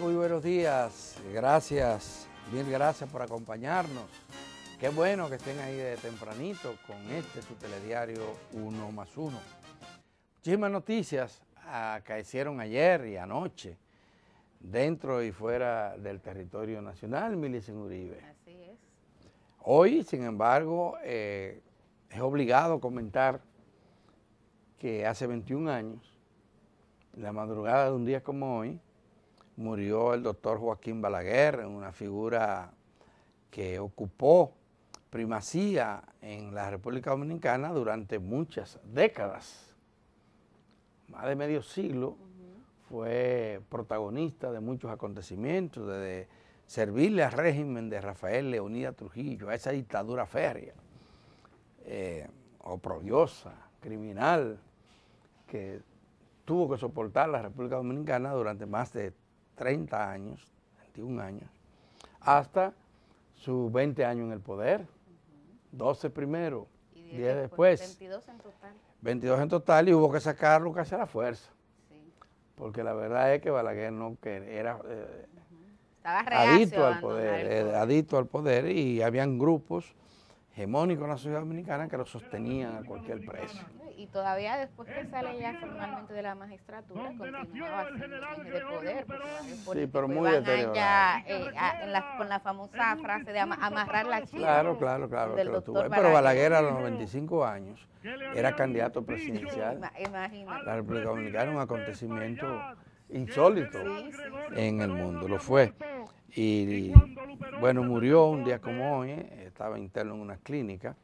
muy buenos días. Gracias, mil gracias por acompañarnos. Qué bueno que estén ahí de tempranito con este su telediario Uno más uno Muchísimas noticias acaecieron ayer y anoche dentro y fuera del territorio nacional, Milicen Uribe. Así es. Hoy, sin embargo, eh, es obligado comentar que hace 21 años, la madrugada de un día como hoy, murió el doctor Joaquín Balaguer, una figura que ocupó primacía en la República Dominicana durante muchas décadas, más de medio siglo, fue protagonista de muchos acontecimientos, de servirle al régimen de Rafael Leonida Trujillo, a esa dictadura férrea, eh, oprobiosa, criminal, que tuvo que soportar la República Dominicana durante más de 30 años, 21 años, hasta sus 20 años en el poder, 12 primero, y 10, después. 22 en total. 22 en total y hubo que sacarlo casi a la fuerza. Porque la verdad es que Balaguer no quería, era eh, adicto al eh, poder, adicto al poder y habían grupos hegemónicos en la sociedad dominicana que lo sostenían a cualquier precio y todavía después que sale ya formalmente de la magistratura, de poder. con la famosa frase de amarrar la chica. Claro, claro, claro. Pero Balaguer a los 95 años era candidato presidencial. La República Dominicana un acontecimiento insólito en el mundo, lo fue. Y, y bueno, murió un día como hoy, eh, estaba interno en una clínica.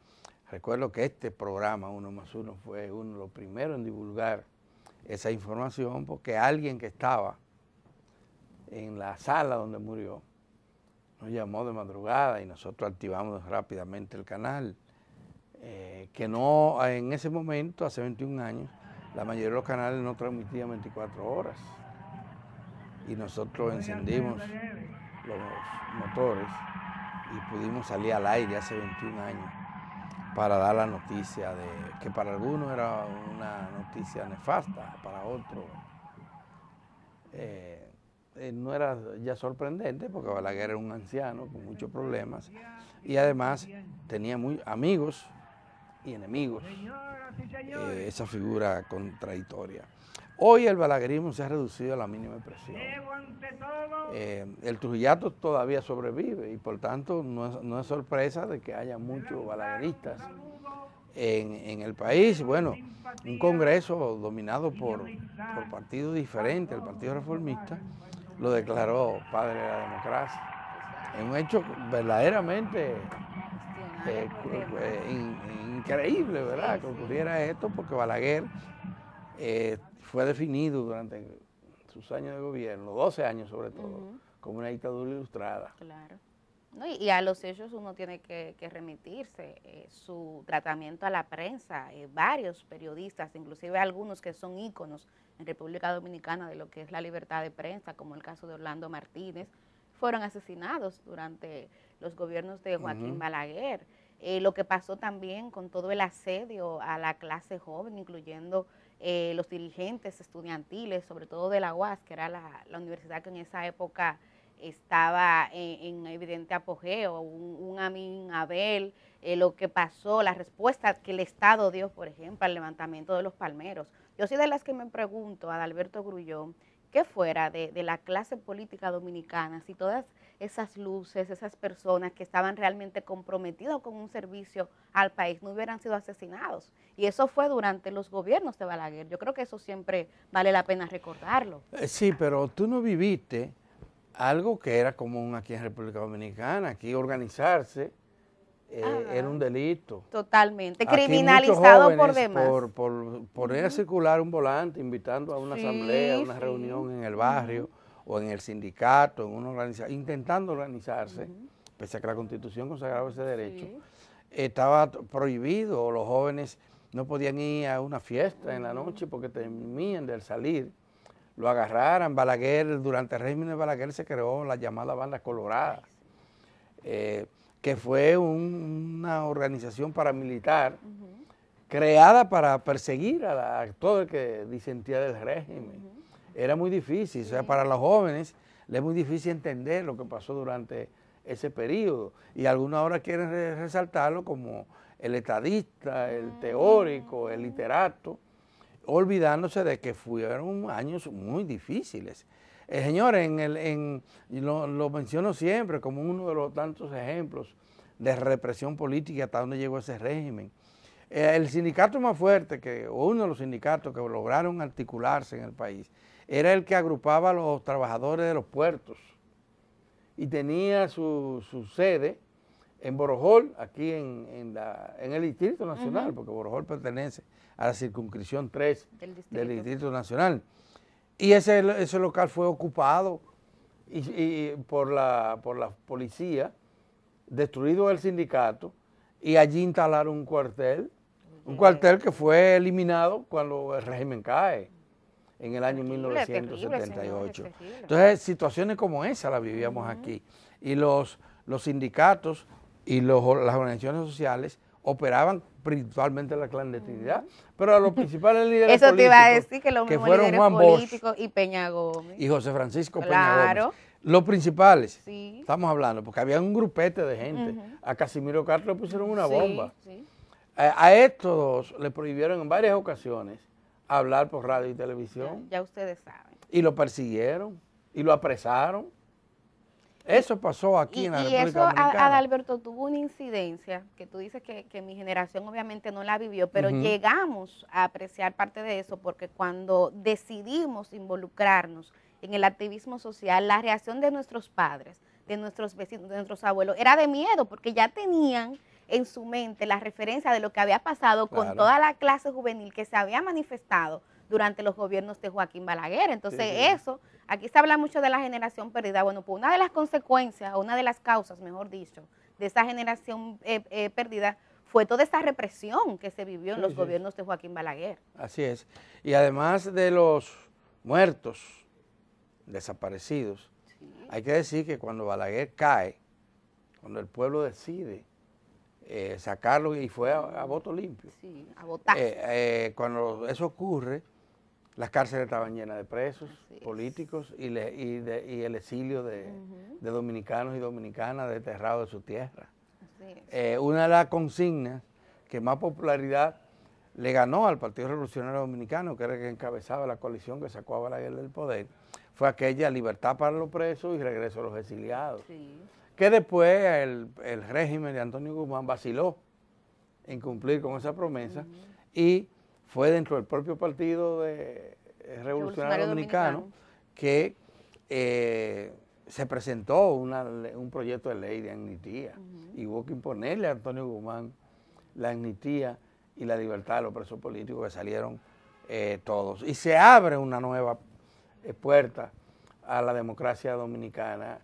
Recuerdo que este programa, Uno más Uno, fue uno de los primeros en divulgar esa información porque alguien que estaba en la sala donde murió nos llamó de madrugada y nosotros activamos rápidamente el canal. Eh, que no, en ese momento, hace 21 años, la mayoría de los canales no transmitían 24 horas. Y nosotros encendimos los motores y pudimos salir al aire hace 21 años para dar la noticia de que para algunos era una noticia nefasta, para otros eh, eh, no era ya sorprendente porque Balaguer era un anciano con muchos problemas y además tenía muy amigos y enemigos, eh, esa figura contradictoria. Hoy el balaguerismo se ha reducido a la mínima expresión. Eh, el trujillato todavía sobrevive y por tanto no es, sorpresa de que haya muchos balagueristas en, el país. Bueno, un Congreso dominado por, partidos diferentes, el Partido Reformista, lo declaró padre de la democracia. Es un hecho verdaderamente eh, eh, increíble, ¿verdad? Que ocurriera esto porque Balaguer fue definido durante sus años de gobierno, 12 años sobre todo, como una dictadura ilustrada. Claro. y, a los hechos uno tiene que, remitirse. Eh, su tratamiento a la prensa, eh, varios periodistas, inclusive algunos que son íconos en República Dominicana de lo que es la libertad de prensa, como el caso de Orlando Martínez, fueron asesinados durante los gobiernos de Joaquín Balaguer. Eh, lo que pasó también con todo el asedio a la clase joven, incluyendo eh, los dirigentes estudiantiles, sobre todo de la UAS, que era la, universidad que en esa época estaba en, evidente apogeo, un, Amin Abel, eh, lo que pasó, la respuesta que el Estado dio, por ejemplo, al levantamiento de los palmeros. Yo soy de las que me pregunto, Adalberto Grullón, ¿qué fuera de, la clase política dominicana si todas esas luces, esas personas que estaban realmente comprometidas con un servicio al país no hubieran sido asesinados? Y eso fue durante los gobiernos de Balaguer. Yo creo que eso siempre vale la pena recordarlo. Eh, sí, pero tú no viviste algo que era común aquí en República Dominicana, aquí organizarse Ah. era un delito. Totalmente, criminalizado por demás. Por, por, a circular un volante invitando a una asamblea, a una reunión en el barrio o en el sindicato, en una organización, intentando organizarse, pese a que la constitución consagraba ese derecho, estaba prohibido, los jóvenes no podían ir a una fiesta en la noche porque temían del salir lo agarraran. Balaguer, durante el régimen de Balaguer se creó la llamada banda colorada. Eh, que fue una organización paramilitar creada para perseguir a, todo el que disentía del régimen. Era muy difícil, o sea, para los jóvenes es muy difícil entender lo que pasó durante ese periodo. Y algunos ahora quieren resaltarlo como el estadista, el ah, teórico, el literato, olvidándose de que fueron años muy difíciles eh, señores, en el, en, lo, menciono siempre como uno de los tantos ejemplos de represión política hasta donde llegó ese régimen. Eh, el sindicato más fuerte, que, o uno de los sindicatos que lograron articularse en el país, era el que agrupaba a los trabajadores de los puertos y tenía su, sede en Borojol, aquí en, el Distrito Nacional, porque Borojol pertenece a la circunscripción 3 del Distrito Nacional. Y ese, ese local fue ocupado y, por, la, por la policía, destruido el sindicato, y allí instalaron un cuartel, un cuartel que fue eliminado cuando el régimen cae en el año 1978. Entonces, situaciones como esa las vivíamos aquí. Y los, los sindicatos y los, las organizaciones sociales operaban principalmente la clandestinidad, pero a los principales líderes Eso te iba a decir que los fueron políticos y Peña Gómez. Y José Francisco Peña Gómez. Los principales, estamos hablando, porque había un grupete de gente. A Casimiro Castro le pusieron una bomba. Eh, a, estos dos le prohibieron en varias ocasiones hablar por radio y televisión. ya ustedes saben. Y lo persiguieron y lo apresaron. Eso pasó aquí y, en la y eso, Adalberto, tuvo una incidencia que tú dices que, mi generación obviamente no la vivió, pero llegamos a apreciar parte de eso porque cuando decidimos involucrarnos en el activismo social, la reacción de nuestros padres, de nuestros vecinos, de nuestros abuelos, era de miedo porque ya tenían en su mente la referencia de lo que había pasado con toda la clase juvenil que se había manifestado durante los gobiernos de Joaquín Balaguer. Entonces eso, aquí se habla mucho de la generación perdida. Bueno, pues una de las consecuencias, una de las causas, mejor dicho, de esa generación eh, eh, perdida fue toda esa represión que se vivió en los gobiernos de Joaquín Balaguer. Así es. Y además de los muertos, desaparecidos, hay que decir que cuando Balaguer cae, cuando el pueblo decide eh, sacarlo y fue a, voto limpio. votar. cuando eso ocurre, las cárceles estaban llenas de presos políticos y, el exilio de, dominicanos y dominicanas desterrados de su tierra. Eh, una de las consignas que más popularidad le ganó al Partido Revolucionario Dominicano, que era el que encabezaba la coalición que sacó a Balaguer del poder, fue aquella libertad para los presos y regreso a los exiliados. Que después el, régimen de Antonio Guzmán vaciló en cumplir con esa promesa y fue dentro del propio partido de eh, Revolucionario, Dominicano, que eh, se presentó un proyecto de ley de amnistía y hubo que imponerle a Antonio Guzmán la amnistía y la libertad a los presos políticos que salieron eh, todos. Y se abre una nueva puerta a la democracia dominicana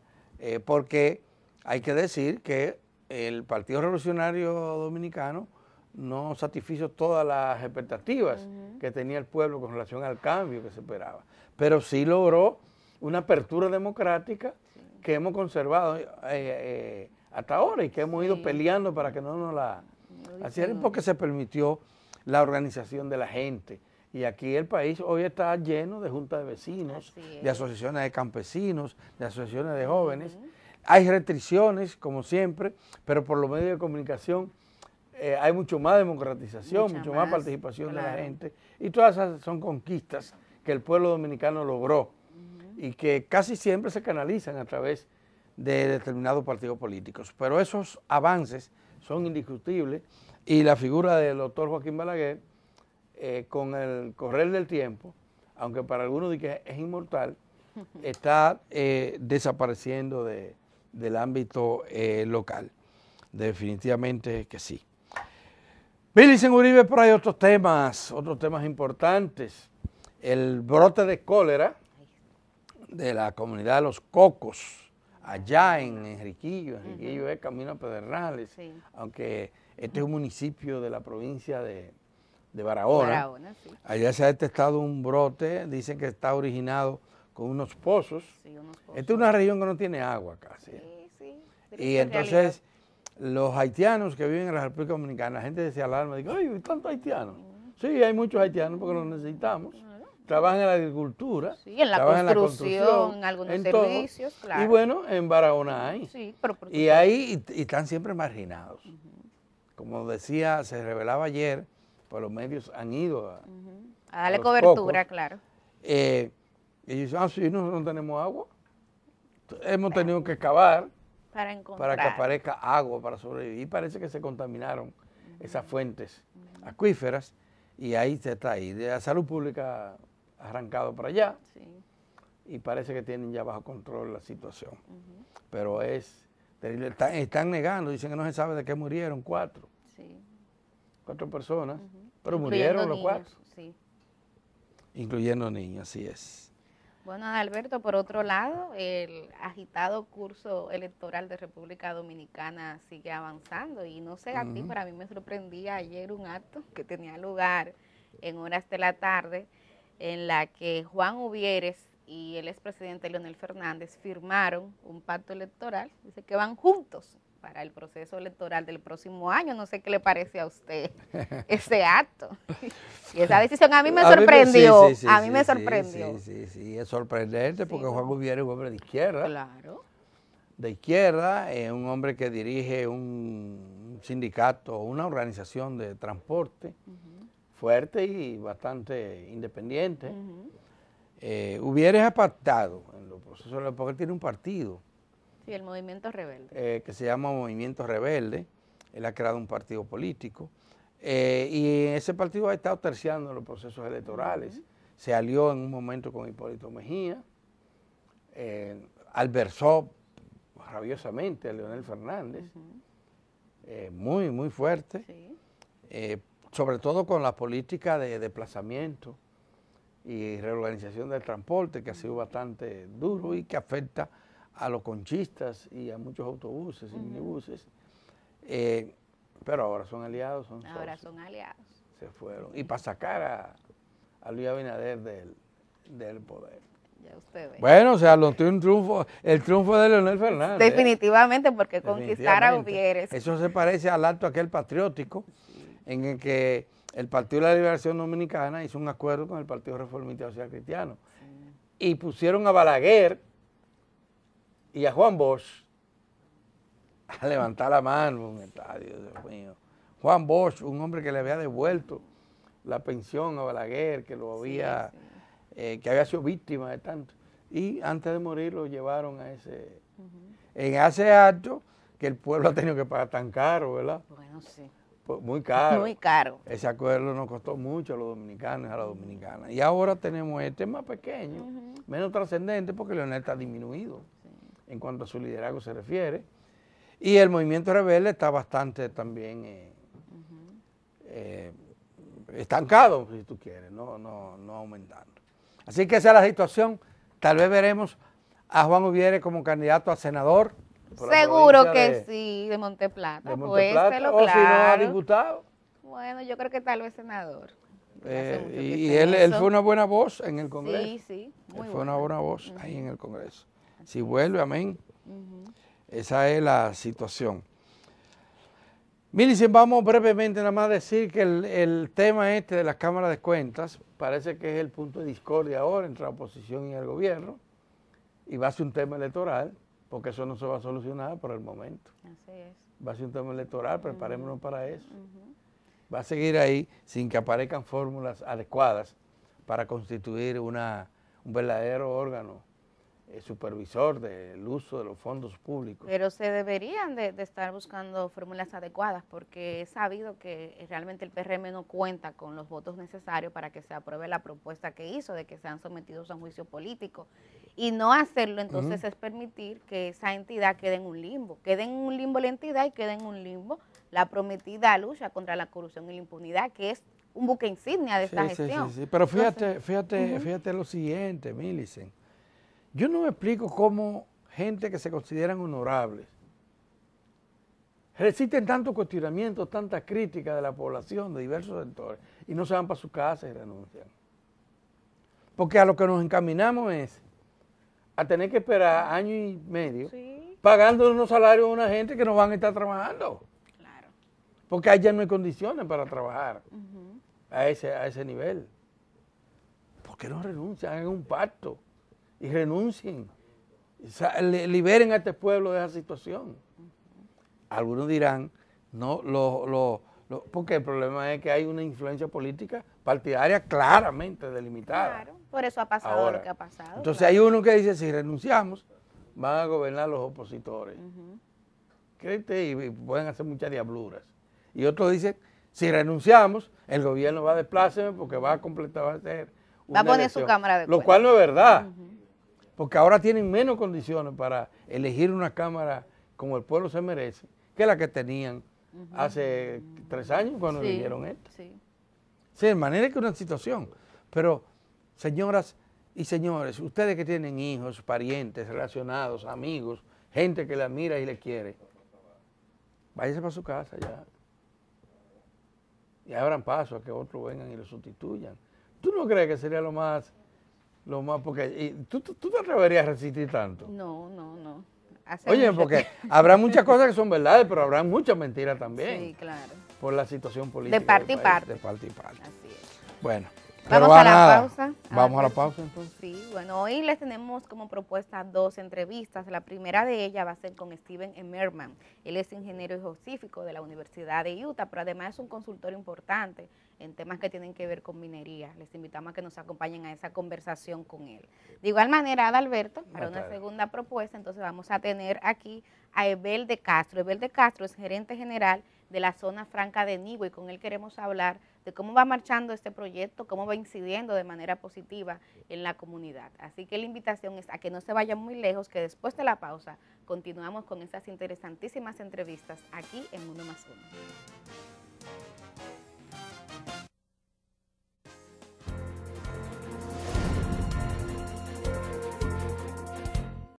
porque hay que decir que el Partido Revolucionario Dominicano no satisfizo todas las expectativas que tenía el pueblo con relación al cambio que se esperaba. Pero sí logró una apertura democrática que hemos conservado eh, eh, hasta ahora y que hemos ido peleando para que no nos la hicieran porque se permitió la organización de la gente. Y aquí el país hoy está lleno de juntas de vecinos, de asociaciones de campesinos, de asociaciones de jóvenes. Hay restricciones, como siempre, pero por los medios de comunicación eh, hay mucho más democratización, mucho más, participación de la gente. Y todas esas son conquistas que el pueblo dominicano logró y que casi siempre se canalizan a través de determinados partidos políticos. Pero esos avances son indiscutibles y la figura del doctor Joaquín Balaguer, eh, con el correr del tiempo, aunque para algunos que es inmortal, está eh, desapareciendo del ámbito local. Definitivamente que sí dicen Uribe, pero hay otros temas, otros temas importantes. El brote de cólera de la comunidad de los Cocos, allá en Enriquillo, Enriquillo es Camino Pedernales, aunque este es un municipio de la provincia de, Barahona. Allá se ha detectado un brote, dicen que está originado con unos pozos. Esta es una región que no tiene agua casi. Y entonces los haitianos que viven en la República Dominicana, la gente se alarma, dice, ¡ay, tantos haitianos! Sí, hay muchos haitianos porque los necesitamos. Trabajan en la agricultura, sí, en la construcción, en algunos servicios, claro. Y bueno, en Barahona hay. Sí, pero y ahí están siempre marginados. Como decía, se revelaba ayer, pues los medios han ido a, a darle cobertura, claro. Eh, y dicen, ah, sí, nosotros no tenemos agua. Hemos tenido que excavar para, que aparezca agua para sobrevivir. Y parece que se contaminaron esas fuentes acuíferas y ahí se está ahí. De la salud pública ha arrancado para allá y parece que tienen ya bajo control la situación. Pero es terrible. Están, negando, dicen que no se sabe de qué murieron cuatro. Cuatro personas, pero murieron los cuatro. Incluyendo niños, así es. Bueno, Alberto, por otro lado, el agitado curso electoral de República Dominicana sigue avanzando y no sé a ti, pero mí me sorprendía ayer un acto que tenía lugar en horas de la tarde en la que Juan Ubieres y el expresidente Leonel Fernández firmaron un pacto electoral, dice que van juntos para el proceso electoral del próximo año. No sé qué le parece a usted ese acto. Y esa decisión a mí me sorprendió. a mí me, sorprendió. sí, sí, Sí, es sorprendente porque Juan Gutiérrez es un hombre de izquierda. Claro. De izquierda, es eh, un hombre que dirige un sindicato, una organización de transporte fuerte y bastante independiente. Uh apartado en los procesos porque tiene un partido el Movimiento Rebelde. Eh, que se llama Movimiento Rebelde. Él ha creado un partido político. Eh, y ese partido ha estado terciando los procesos electorales. Se alió en un momento con Hipólito Mejía. Eh, rabiosamente a Leonel Fernández. Eh, muy, muy fuerte. sobre todo con la política de desplazamiento y reorganización del transporte, que ha sido bastante duro y que afecta a los conchistas y a muchos autobuses y minibuses. Eh, pero ahora son aliados, son Ahora son aliados. Se fueron. Y para sacar a, a Luis Abinader del, poder. Bueno, o sea, los triunfo el triunfo de Leonel Fernández. Definitivamente, porque conquistar a Uvieres. Eso se parece al acto aquel patriótico en el que el Partido de la Liberación Dominicana hizo un acuerdo con el Partido Reformista Social Cristiano. Y pusieron a Balaguer y a Juan Bosch a levantar la mano. Dios mío. Juan Bosch, un hombre que le había devuelto la pensión a Balaguer, que lo había, eh, que había sido víctima de tanto. Y antes de morir lo llevaron a ese, en ese acto que el pueblo ha tenido que pagar tan caro, ¿verdad? Bueno, sí. Pues muy caro. Muy caro. Ese acuerdo nos costó mucho a los dominicanos y a las dominicanas. Y ahora tenemos este más pequeño, menos trascendente, porque Leonel está disminuido en cuanto a su liderazgo se refiere. Y el movimiento rebelde está bastante también eh, eh, estancado, si tú quieres, no, no, no aumentando. Así que esa es la situación. Tal vez veremos a Juan Ubiere como candidato a senador. Seguro que sí, de Monteplata. De o claro. si no diputado. Bueno, yo creo que tal vez senador. Eh, y él, fue una buena voz en el Congreso. Sí, sí, fue una buena voz ahí en el Congreso. Si vuelve, amén. Esa es la situación. Milicen, vamos brevemente nada más a decir que el, tema este de las cámaras de Cuentas parece que es el punto de discordia ahora entre la oposición y el gobierno y va a ser un tema electoral, porque eso no se va a solucionar por el momento. Así es. Va a ser un tema electoral, preparémonos para eso. Va a seguir ahí sin que aparezcan fórmulas adecuadas para constituir una, un verdadero órgano eh, supervisor del uso de los fondos públicos. Pero se deberían de, estar buscando fórmulas adecuadas porque es sabido que realmente el PRM no cuenta con los votos necesarios para que se apruebe la propuesta que hizo de que sean sometidos a un juicio político. Y no hacerlo entonces es permitir que esa entidad quede en un limbo, quede en un limbo la entidad y quede en un limbo la prometida lucha contra la corrupción y la impunidad, que es un buque insignia de esta gestión. Pero fíjate, fíjate, fíjate lo siguiente, Milicen. Yo no me explico cómo gente que se consideran honorables resisten tanto cuestionamiento, tanta crítica de la población de diversos sectores y no se van para su casa y renuncian. Porque a lo que nos encaminamos es a tener que esperar año y medio pagando unos salarios a una gente que no van a estar trabajando. Claro. Porque ya no hay condiciones para trabajar a, ese, a ese nivel. ¿Por qué no renuncian? en un pacto y renuncien. Liberen a este pueblo de esa situación. Algunos dirán, no, lo, porque el problema es que hay una influencia política partidaria claramente delimitada. Claro, por eso ha pasado lo que ha pasado. Entonces hay uno que dice, si renunciamos, van a gobernar los opositores. y pueden hacer muchas diabluras. Y otro dice, si renunciamos, el gobierno va a desplazarse porque va a completar, va a poner su cámara de Lo cual no es verdad porque ahora tienen menos condiciones para elegir una Cámara como el pueblo se merece que la que tenían hace tres años cuando eligieron esto. Sí. sí, de manera que una situación. Pero, señoras y señores, ustedes que tienen hijos, parientes, relacionados, amigos, gente que la mira y le quiere, váyanse para su casa ya. Y abran paso a que otros vengan y lo sustituyan. ¿Tú no crees que sería lo más lo más, porque ¿tú, te atreverías a resistir tanto. No, no, no. Oye, porque habrá muchas cosas que son verdades, pero habrá muchas mentiras también. Sí, claro. Por la situación política. De parte y parte. De parte y parte. Así es. Bueno. Vamos a, la pausa. Ah, Vamos a, la pues, pausa Sí, bueno, hoy les tenemos como propuesta dos entrevistas. La primera de ellas va a ser con Steven Emmerman. Él es ingeniero geocífico de la Universidad de Utah, pero además es un consultor importante en temas que tienen que ver con minería. Les invitamos a que nos acompañen a esa conversación con él. De igual manera, Adalberto, para una segunda propuesta, entonces vamos a tener aquí a Ebel de Castro. Ebel de Castro es gerente general de la zona franca de Nigo y con él queremos hablar de cómo va marchando este proyecto, cómo va incidiendo de manera positiva en la comunidad. Así que la invitación es a que no se vayan muy lejos, que después de la pausa continuamos con estas interesantísimas entrevistas aquí en Uno más Uno.